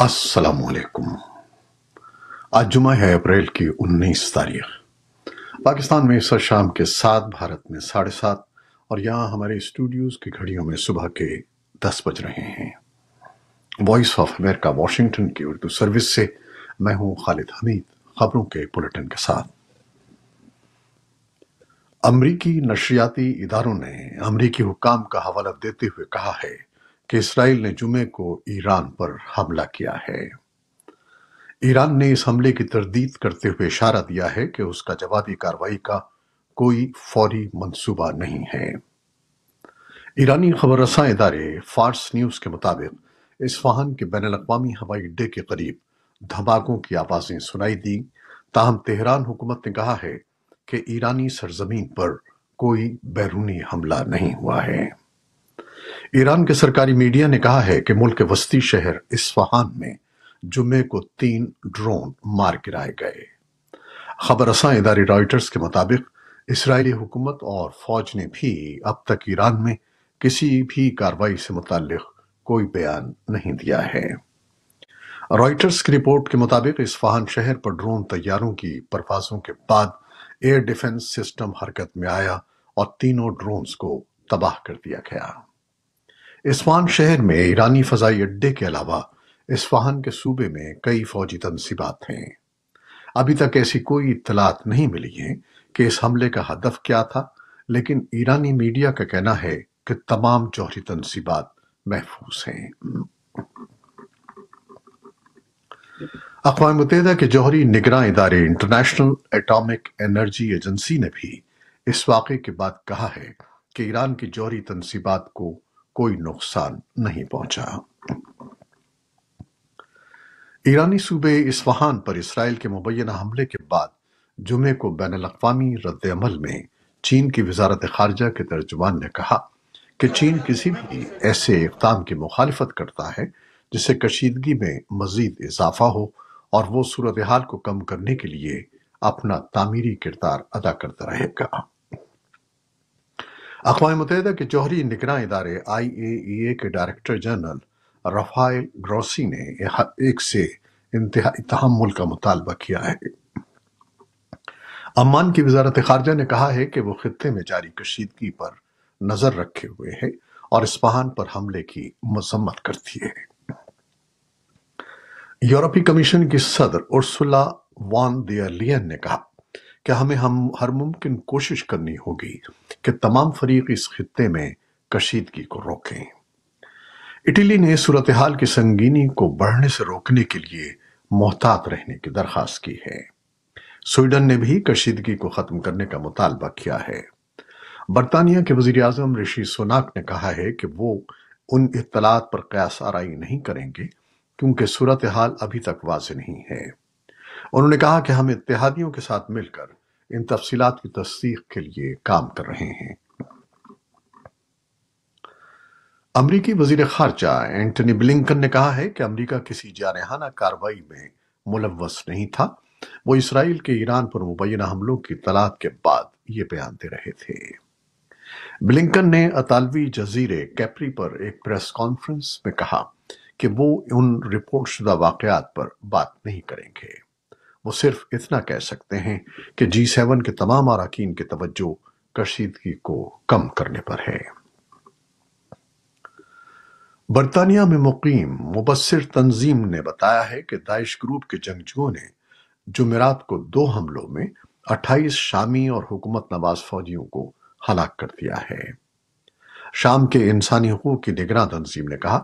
असलकुम आज जुमा है अप्रैल की उन्नीस तारीख पाकिस्तान में सर शाम के सात भारत में साढ़े सात और यहाँ हमारे स्टूडियोज़ की घड़ियों में सुबह के दस बज रहे हैं वॉइस ऑफ अमेरिका वॉशिंगटन की उर्दू सर्विस से मैं हूँ खालिद हमीद खबरों के बुलेटिन के साथ अमरीकी नशरियाती इदारों ने अमरीकी हुकाम का हवाला देते हुए कहा है कि इसराइल ने जुमे को ईरान पर हमला किया है ईरान ने इस हमले की तरदीद करते हुए इशारा दिया है कि उसका जवाबी कार्रवाई का कोई फौरी मंसूबा नहीं है ईरानी खबर रसा इदारे फार्स न्यूज के मुताबिक इस वाहन के बैन अवी हवाई अड्डे के करीब धमाकों की आवाजें सुनाई दी ताहम तेहरान हुकूमत ने कहा है कि ईरानी सरजमीन पर कोई बैरूनी हमला नहीं हुआ है ईरान के सरकारी मीडिया ने कहा है कि मुल्क के वस्ती शहर इस्फहान में जुमे को तीन ड्रोन मार गिराए गए खबर असा इदारी रॉयटर्स के मुताबिक इसराइली हुकूमत और फौज ने भी अब तक ईरान में किसी भी कार्रवाई से मुतल कोई बयान नहीं दिया है रॉयटर्स की रिपोर्ट के मुताबिक इस्फहान शहर पर ड्रोन तैयारों की परवाजों के बाद एयर डिफेंस सिस्टम हरकत में आया और तीनों ड्रोन्स को तबाह कर दिया गया इस्फान शहर में ईरानी फ़ज़ाई अड्डे के अलावा इस्फान के सूबे में कई फ़ौजी तनसीबात हैं अभी तक ऐसी कोई इतलात नहीं मिली है कि इस हमले का हदफ क्या था लेकिन ईरानी मीडिया का कहना है कि तमाम जौहरी तनसीबात महफूज हैं अकवा मुत के जौहरी निगरान इदारे इंटरनेशनल एटॉमिक एनर्जी एजेंसी ने भी इस वाक़े के बाद कहा है कि ईरान की जौहरी तनसीबात को कोई नुकसान नहीं पहुंचा ईरानी सूबे इस्फहान पर इसराइल के मुबैना हमले के बाद जुमे को बैन अवी रद्द अमल में चीन की वजारत खारजा के तर्जुमान ने कहा कि चीन किसी भी ऐसे इकदाम की मुखालफत करता है जिससे कशीदगी में मजीद इजाफा हो और वो सूरत हाल को कम करने के लिए अपना तामीरी किरदार अदा करता रहेगा अकवा मुतहद के जौहरी निगरान इदारे आई ए ए के डायरेक्टर जनरल रफाइल ग्रोसी ने एक से तहमुल का मुतालबा किया है अम्मान की वजारत खारजा ने कहा है कि वो खत्े में जारी कशीदगी पर नजर रखे हुए है और इस्पाहान पर हमले की मजम्मत करती है यूरोपीय कमीशन की सदर उर्सुला वान दियालियन ने कहा कि हमें हम हर मुमकिन कोशिश करनी होगी कि तमाम फरीक इस खत्े में कशीदगी को रोकें इटली ने सूरत हाल की संगीनी को बढ़ने से रोकने के लिए मोहतात रहने की दरख्वास्त की है स्वीडन ने भी कशीदगी को खत्म करने का मुतालबा किया है बरतानिया के वजीर अजम ऋषि सोनाक ने कहा है कि वो उन इतलात पर कयास आरई नहीं करेंगे क्योंकि सूरत हाल अभी तक वाज नहीं है उन्होंने कहा कि हम इतिहादियों के साथ मिलकर इन तफसीत की तस्दीक के लिए काम कर रहे हैं अमरीकी वजीर खारजा एंटनी ब्लिंकन ने कहा है कि अमरीका किसी जारहाना कार्रवाई में मुलवस नहीं था वो इसराइल के ईरान पर मुबैना हमलों की तलाक के बाद ये बयान दे रहे थे ब्लिंकन ने अतालवी जजीरे कैपरी पर एक प्रेस कॉन्फ्रेंस में कहा कि वो उन रिपोर्ट शुदा वाकयात पर बात नहीं करेंगे वो सिर्फ इतना कह सकते हैं कि जी सेवन के तमाम अरकान की तवज्जो कशीदगी को कम करने पर है बरतानिया में मुकीम मुबसर तंजीम ने बताया है कि दाइश ग्रुप के जंगजुओं ने जुमेरात को दो हमलों में 28 शामी और हुकूमत नवाज फौजियों को हलाक कर दिया है शाम के इंसानी हकूक की निगरान तंजीम ने कहा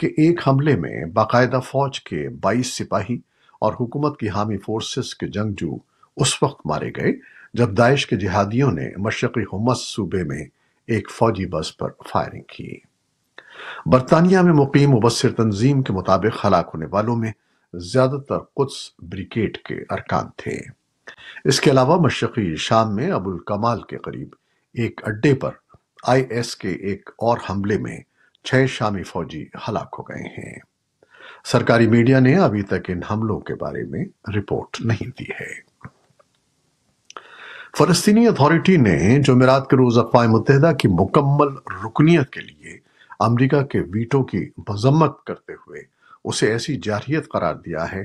कि एक हमले में बाकायदा फौज के 22 सिपाही और हुकूमत की हामी फोर्सेस के जंगजू उस वक्त मारे गए जब दाइश के जिहादियों ने मशरकी हुमस सूबे में एक फौजी बस पर फायरिंग की बरतानिया में मुकीम मुबसर तंजीम के मुताबिक हलाक होने वालों में ज्यादातर कुछ ब्रिगेड के अरकान थे इसके अलावा मशरकी शाम में अबुल कमाल के करीब एक अड्डे पर आईएस के एक और हमले में छह शामी फौजी हलाक हो गए हैं सरकारी मीडिया ने अभी तक इन हमलों के बारे में रिपोर्ट नहीं दी है फलस्तीनी अथॉरिटी ने जमेरात के रोज अफवाह मुतहदा की मुकम्मल रुकनीत के लिए अमरीका के वीटो की मजम्मत करते हुए उसे ऐसी जारहियत करार दिया है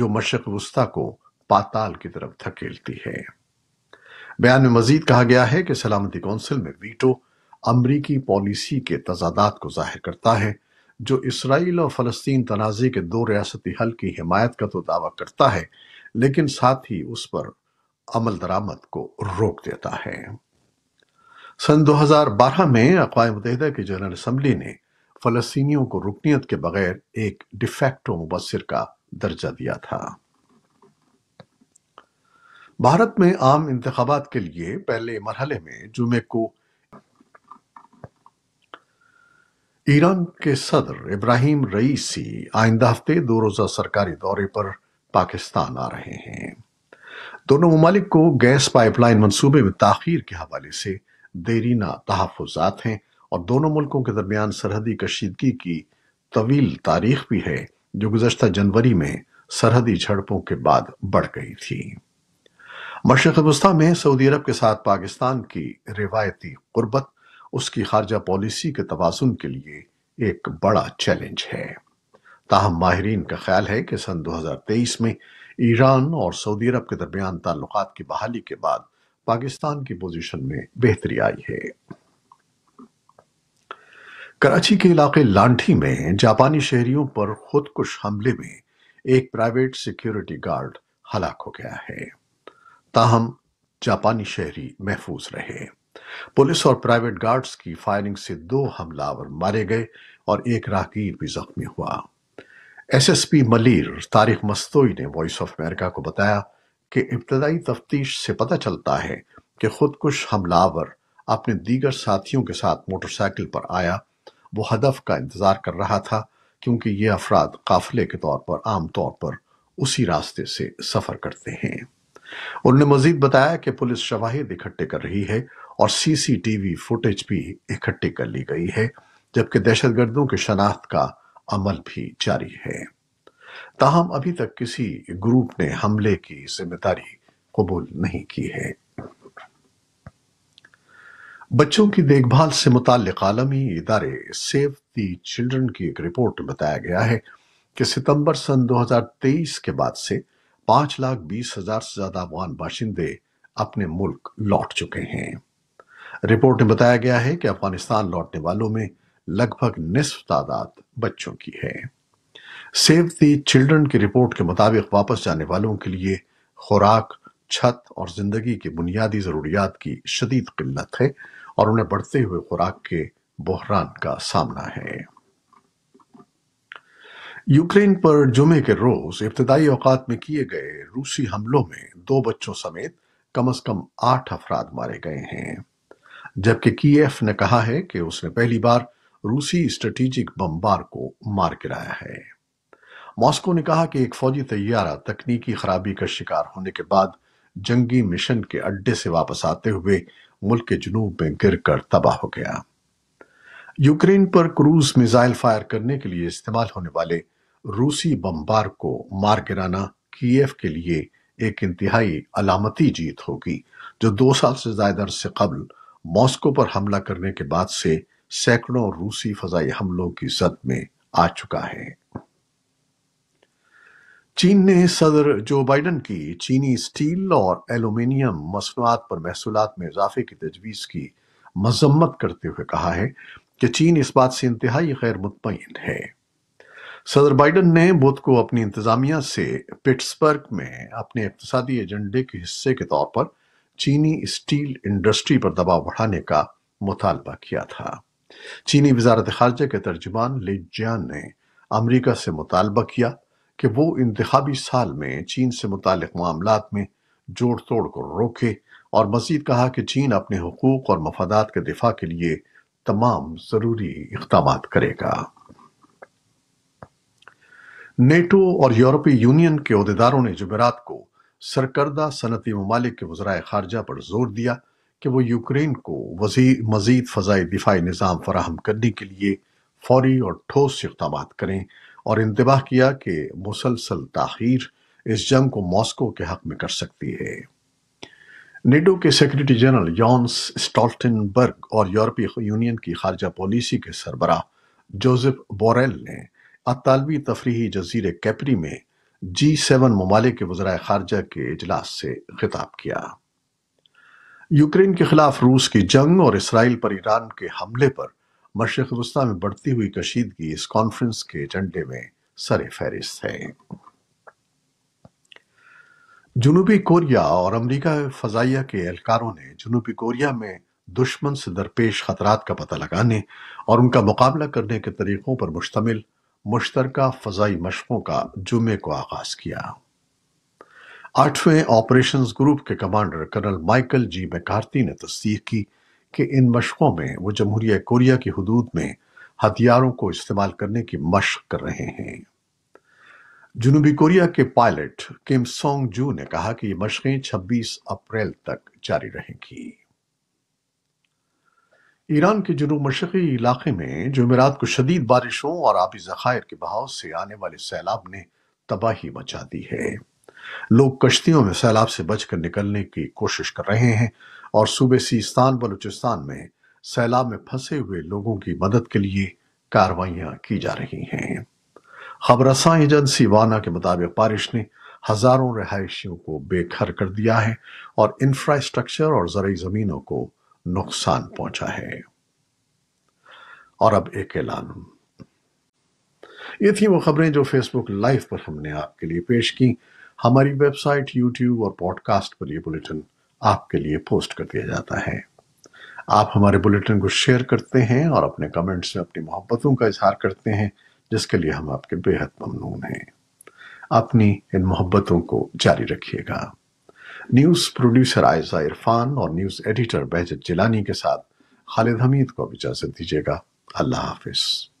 जो मशक वस्ता को पाताल की तरफ धकेलती है बयान में मजीद कहा गया है कि सलामती कौंसिल में वीटो अमरीकी पॉलिसी के तजादात को जाहिर करता है जो इसराइल और फलस्तीन तनाज़े के दो रियासती हल की हिमायत का तो दावा करता है लेकिन साथ ही उस पर अमल दरामद को रोक देता है सन 2012 में अकवा मुतहदा की जनरल असम्बली ने फलस्तियों को रुकनीत के बगैर एक डिफेक्टो मुबसर का दर्जा दिया था भारत में आम इंतबात के लिए पहले मरहले में जुमे को ईरान के सदर इब्राहिम रईसी आइंदा हफ्ते दो रोज़ा सरकारी दौरे पर पाकिस्तान आ रहे हैं दोनों ममालिक को गैस पाइपलाइन मंसूबे में ताखीर के हवाले से देरीना तहफात हैं और दोनों मुल्कों के दरमियान सरहदी कशीदगी की तवील तारीख भी है जो गुजशत जनवरी में सरहदी झड़पों के बाद बढ़ गई थी मशरक में सऊदी अरब के साथ पाकिस्तान की रिवायती गुर्बत उसकी खारजा पॉलिसी के तोज़ुन के लिए एक बड़ा चैलेंज है ताहम माहरीन का ख्याल है कि सन 2023 में ईरान और सऊदी अरब के दरमियान ताल्लुक की बहाली के बाद पाकिस्तान की पोजीशन में बेहतरी आई है कराची के इलाके लांठी में जापानी शहरियों पर खुदकुश हमले में एक प्राइवेट सिक्योरिटी गार्ड हलाक हो गया है ताहम जापानी शहरी महफूज रहे पुलिस और प्राइवेट गार्ड्स की फायरिंग से दो हमलावर मारे गए और एक राहगीर भी जख्मी हुआ एसएसपी मलिर तारिक मस्तोई ने वॉइस ऑफ अमेरिका को बताया कि इब्तदाई तफ्तीश से पता चलता है कि खुदकुश हमलावर अपने दीगर साथियों के साथ मोटरसाइकिल पर आया वो हदफ का इंतजार कर रहा था क्योंकि ये अफराद काफिले के तौर पर आमतौर पर उसी रास्ते से सफर करते हैं उन्होंने मजीद बताया कि पुलिस शवाहिद इकट्ठे कर रही है और सीसीटीवी फुटेज भी इकट्ठी कर ली गई है जबकि दहशतगर्दों की शनाख्त का अमल भी जारी है ताहम अभी तक किसी ग्रुप ने हमले की जिम्मेदारी कबूल नहीं की है बच्चों की देखभाल से मुतालिक आलमी इदारे सेव दी चिल्ड्रन की एक रिपोर्ट में बताया गया है कि सितंबर सन 2023 के बाद से पांच लाख बीस हजार से ज्यादा अफगान बाशिंदे अपने मुल्क लौट चुके हैं रिपोर्ट में बताया गया है कि अफगानिस्तान लौटने वालों में लगभग निसफ तादाद बच्चों की है सेव दी चिल्ड्रन की रिपोर्ट के मुताबिक वापस जाने वालों के लिए खुराक छत और जिंदगी की बुनियादी जरूरियात की शदीद किल्लत है और उन्हें बढ़ते हुए खुराक के बहरान का सामना है यूक्रेन पर जुमे के रोज इब्तदाई औकात में किए गए रूसी हमलों में दो बच्चों समेत कम अज कम आठ अफराद मारे गए हैं जबकि कीयेफ ने कहा है कि उसने पहली बार रूसी स्ट्रेटेजिक बमबार को मार गिराया है मॉस्को ने कहा कि एक फौजी तैयारा तकनीकी खराबी का शिकार होने के बाद जंगी मिशन के अड्डे से वापस आते हुए मुल्क के जुनूब में गिर कर तबाह हो गया यूक्रेन पर क्रूज मिसाइल फायर करने के लिए इस्तेमाल होने वाले रूसी बमबार को मार गिराना कीयेफ के लिए एक इंतहाई अलामती जीत होगी जो दो साल से ज्यादा अरसे कबल मॉस्को पर हमला करने के बाद से सैकड़ों रूसी फजाई हमलों की जद में आ चुका है चीन ने सदर जो बाइडन की चीनी स्टील और एल्यूमिनियम मसनूआत पर महसूलत में इजाफे की तजवीज़ की मजम्मत करते हुए कहा है कि चीन इस बात से इंतहाई गैर मुतमिन है सदर बाइडन ने बुध को अपनी इंतजामिया से पिट्सबर्ग में अपने इकतदी एजेंडे के हिस्से के तौर पर चीनी स्टील इंडस्ट्री पर दबाव बढ़ाने का मुतालबा किया था चीनी वजारत खारजा के तर्जुमान ले ने अमरीका से मुतालबा किया कि वो इंतबी साल में चीन से मुतल मामला में जोड़ तोड़ को रोके और मजीद कहा कि चीन अपने हकूक और मफादात के दिफा के लिए तमाम जरूरी इकदाम करेगा नेटो और यूरोपीय यूनियन के अहदेदारों ने जुमेरात को सरकर्दा सनती ममालिक के वज्रा खारजा पर जोर दिया कि वह यूक्रेन को मजीद फ़जाई दिफाई निज़ाम फराहम करने के लिए फौरी और ठोस इकदाम करें और इंतबाह किया कि मुसलसल ताखीर इस जंग को मॉस्को के हक में कर सकती है नेटो के सेक्रेटरी जनरल यॉन्स स्टॉल्टनबर्ग और यूरोपीय यूनियन की खारजा पॉलिसी के सरबरा जोसेफ बोरेल ने अतालवी तफरी जजीर कैपरी में जी सेवन ममालिक के वजरा खारजा के इजलास से खिताब किया यूक्रेन के खिलाफ रूस की जंग और इसराइल पर ईरान के हमले पर मशरक वस्ता में बढ़ती हुई कशीदगी इस कॉन्फ्रेंस के एजेंडे में सर फहरिस्त है जुनूबी कोरिया और अमरीका फजाइया के एहलकारों ने जुनूबी कोरिया में दुश्मन से दरपेश खतरात का पता लगाने और उनका मुकाबला करने के तरीकों पर मुश्तमिल मुश्तरका फजाई मशकों का जुमे को आगाज किया आठवें ऑपरेशन ग्रुप के commander colonel Michael G McCarthy ने तस्दीक की कि इन मशकों में वो जमहूरिया कोरिया की हदूद में हथियारों को इस्तेमाल करने की मशक कर रहे हैं जुनूबी कोरिया के पायलट किम सोंग जू ने कहा कि ये मशकें 26 अप्रैल तक जारी रहेंगी ईरान के जुनूब मशरकी इलाके में जमेरात को शदीद बारिशों और आबी जखायर के बहाव से आने वाले सैलाब ने तबाही मचा दी है लोग कश्तियों में सैलाब से बचकर निकलने की कोशिश कर रहे हैं और सूबे सीस्तान बलूचिस्तान में सैलाब में फंसे हुए लोगों की मदद के लिए कार्रवाइयां की जा रही हैं खबरसा एजेंसी वाना के मुताबिक बारिश ने हजारों रिहायशियों को बेघर कर दिया है और इंफ्रास्ट्रक्चर और जरिए जमीनों को नुकसान पहुंचा है और अब एक ऐलान ये थी वो खबरें जो फेसबुक लाइव पर हमने आपके लिए पेश की हमारी वेबसाइट यूट्यूब और पॉडकास्ट पर यह बुलेटिन आपके लिए पोस्ट कर दिया जाता है आप हमारे बुलेटिन को शेयर करते हैं और अपने कमेंट्स में अपनी मोहब्बतों का इजहार करते हैं जिसके लिए हम आपके बेहद ममनून हैं अपनी इन मोहब्बतों को जारी रखिएगा न्यूज प्रोड्यूसर आयजा इरफान और न्यूज एडिटर बैजत जिलानी के साथ खालिद हमीद को इजाजत दीजिएगा अल्लाह हाफिज़